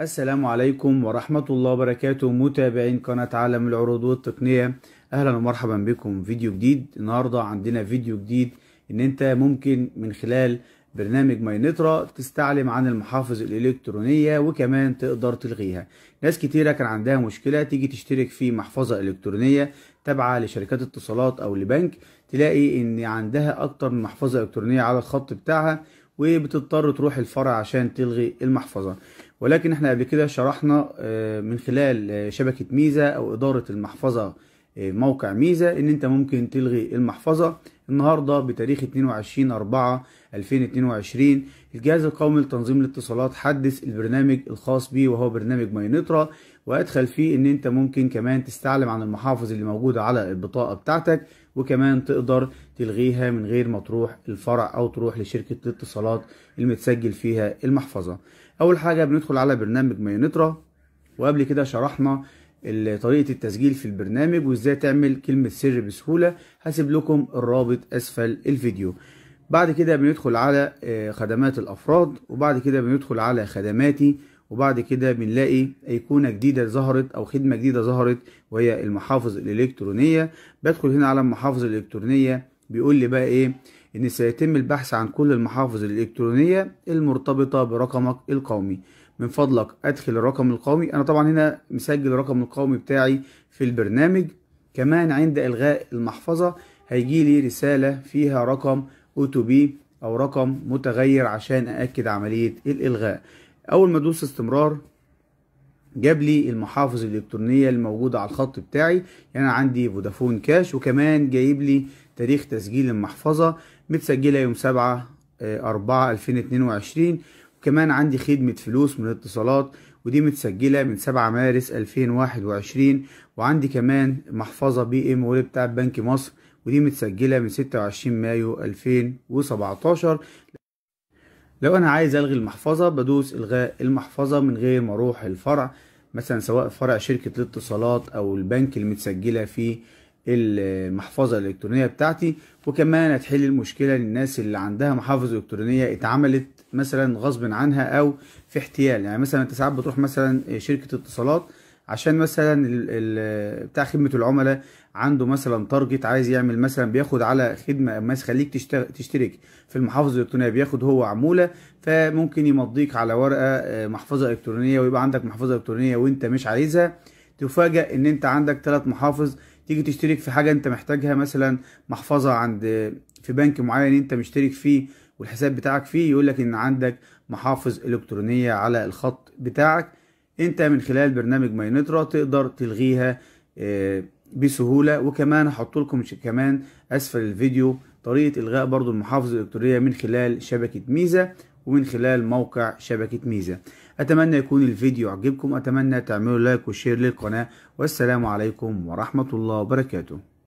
السلام عليكم ورحمة الله وبركاته متابعين قناة عالم العروض والتقنية أهلا ومرحبا بكم فيديو جديد النهاردة عندنا فيديو جديد إن أنت ممكن من خلال برنامج ماينترا تستعلم عن المحافظ الإلكترونية وكمان تقدر تلغيها ناس كتيرة كان عندها مشكلة تيجي تشترك في محفظة إلكترونية تابعة لشركات اتصالات أو لبنك تلاقي إن عندها أكتر من محفظة إلكترونية على الخط بتاعها وبتضطر تروح الفرع عشان تلغي المحفظة ولكن احنا قبل كده شرحنا آه، من خلال آه، شبكة ميزة أو إدارة المحفظة موقع ميزة ان انت ممكن تلغي المحفظة النهاردة بتاريخ 22 4 2022 الجهاز القومي لتنظيم الاتصالات حدث البرنامج الخاص بيه وهو برنامج ماينترا وادخل فيه ان انت ممكن كمان تستعلم عن المحافظ اللي موجودة على البطاقة بتاعتك وكمان تقدر تلغيها من غير ما تروح الفرع او تروح لشركة الاتصالات المتسجل فيها المحفظة اول حاجة بندخل على برنامج ماينترا وقبل كده شرحنا طريقة التسجيل في البرنامج وازاي تعمل كلمة سر بسهولة هسيب لكم الرابط اسفل الفيديو بعد كده بندخل على آه، خدمات الافراد وبعد كده بندخل على خدماتي وبعد كده بنلاقي ايقونة جديدة ظهرت او خدمة جديدة ظهرت وهي المحافظ الالكترونية بدخل هنا على المحافظ الالكترونية بيقول لي بقى ايه ان سيتم البحث عن كل المحافظ الالكترونية المرتبطة برقمك القومي من فضلك ادخل الرقم القومي انا طبعا هنا مسجل الرقم القومي بتاعي في البرنامج كمان عند الغاء المحفظة هيجي لي رسالة فيها رقم او تو بي او رقم متغير عشان اأكد عملية الالغاء اول ما ادوس استمرار جاب لي المحافظ الالكترونية الموجودة على الخط بتاعي يعني انا عندي فودافون كاش وكمان جايب لي تاريخ تسجيل المحفظة متسجلة يوم 7 4 2022 كمان عندي خدمة فلوس من اتصالات ودي متسجلة من 7 مارس 2021 وعندي كمان محفظة بي ام وول بتاع بنك مصر ودي متسجلة من 26 مايو 2017 لو انا عايز الغي المحفظة بدوس الغاء المحفظة من غير ما اروح الفرع مثلا سواء فرع شركة الاتصالات او البنك المتسجلة في المحفظة الالكترونية بتاعتي وكمان هتحل المشكلة للناس اللي عندها محافظ الكترونية اتعملت مثلا غصب عنها او في احتيال يعني مثلا انت ساعات بتروح مثلا آه، شركه اتصالات عشان مثلا بتاع خدمه العملاء عنده مثلا تارجت عايز يعمل مثلا بياخد على خدمه ما يخليك تشترك في المحافظ الالكترونيه بياخد هو عموله فممكن يمضيك على ورقه آه، محفظه الكترونيه ويبقى عندك محفظه الكترونيه وانت مش عايزها تفاجئ ان انت عندك ثلاث محافظ تيجي تشترك في حاجه انت محتاجها مثلا محفظه عند آه، في بنك معين انت مشترك فيه والحساب بتاعك فيه يقول لك ان عندك محافظ الكترونيه على الخط بتاعك انت من خلال برنامج ماينترا تقدر تلغيها آه، بسهوله وكمان هحط لكم كمان اسفل الفيديو طريقه الغاء برضو المحافظ الالكترونيه من خلال شبكه ميزه ومن خلال موقع شبكه ميزه اتمنى يكون الفيديو عجبكم اتمنى تعملوا لايك وشير للقناه والسلام عليكم ورحمه الله وبركاته